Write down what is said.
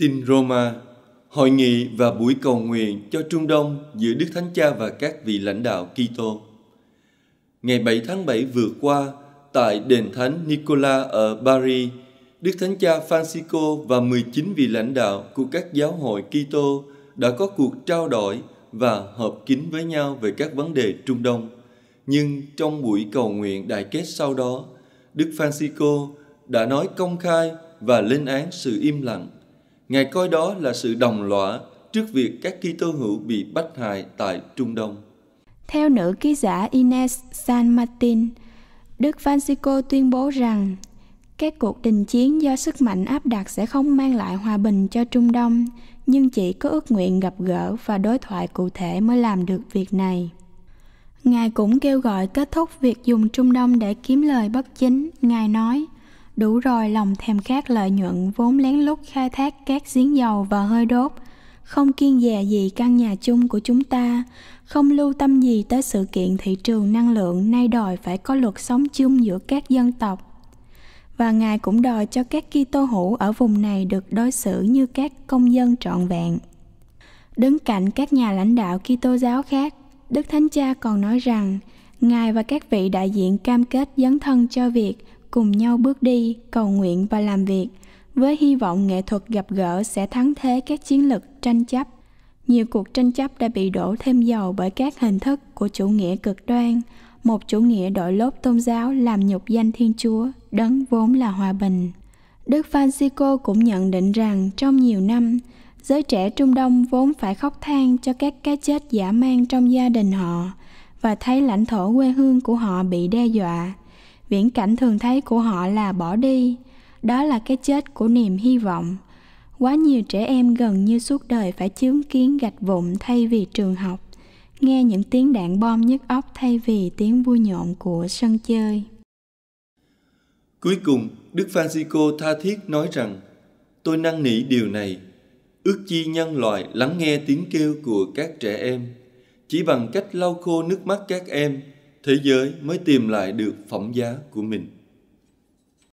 Tin Roma, hội nghị và buổi cầu nguyện cho Trung Đông giữa Đức Thánh Cha và các vị lãnh đạo Kitô. Ngày 7 tháng 7 vừa qua, tại đền thánh Nicola ở Paris, Đức Thánh Cha Francisco và 19 vị lãnh đạo của các giáo hội Kitô đã có cuộc trao đổi và hợp kín với nhau về các vấn đề Trung Đông. Nhưng trong buổi cầu nguyện đại kết sau đó, Đức Francisco đã nói công khai và lên án sự im lặng Ngài coi đó là sự đồng lõa trước việc các Kitô hữu bị bắt hại tại Trung Đông. Theo nữ ký giả Ines San Martin, Đức Francisco tuyên bố rằng các cuộc đình chiến do sức mạnh áp đặt sẽ không mang lại hòa bình cho Trung Đông, nhưng chỉ có ước nguyện gặp gỡ và đối thoại cụ thể mới làm được việc này. Ngài cũng kêu gọi kết thúc việc dùng Trung Đông để kiếm lời bất chính. Ngài nói, đủ rồi lòng thèm khát lợi nhuận vốn lén lút khai thác các giếng dầu và hơi đốt không kiên dè gì căn nhà chung của chúng ta không lưu tâm gì tới sự kiện thị trường năng lượng nay đòi phải có luật sống chung giữa các dân tộc và ngài cũng đòi cho các Kitô hữu ở vùng này được đối xử như các công dân trọn vẹn. Đứng cạnh các nhà lãnh đạo Kitô giáo khác, Đức Thánh Cha còn nói rằng Ngài và các vị đại diện cam kết dấn thân cho việc cùng nhau bước đi, cầu nguyện và làm việc, với hy vọng nghệ thuật gặp gỡ sẽ thắng thế các chiến lược tranh chấp. Nhiều cuộc tranh chấp đã bị đổ thêm dầu bởi các hình thức của chủ nghĩa cực đoan, một chủ nghĩa đội lốt tôn giáo làm nhục danh Thiên Chúa, đấng vốn là hòa bình. Đức Francisco cũng nhận định rằng trong nhiều năm, giới trẻ Trung Đông vốn phải khóc than cho các cái chết giả mang trong gia đình họ và thấy lãnh thổ quê hương của họ bị đe dọa viễn cảnh thường thấy của họ là bỏ đi đó là cái chết của niềm hy vọng quá nhiều trẻ em gần như suốt đời phải chứng kiến gạch vụn thay vì trường học nghe những tiếng đạn bom nhức óc thay vì tiếng vui nhộn của sân chơi cuối cùng đức francisco tha thiết nói rằng tôi năn nỉ điều này ước chi nhân loại lắng nghe tiếng kêu của các trẻ em chỉ bằng cách lau khô nước mắt các em thế giới mới tìm lại được phẩm giá của mình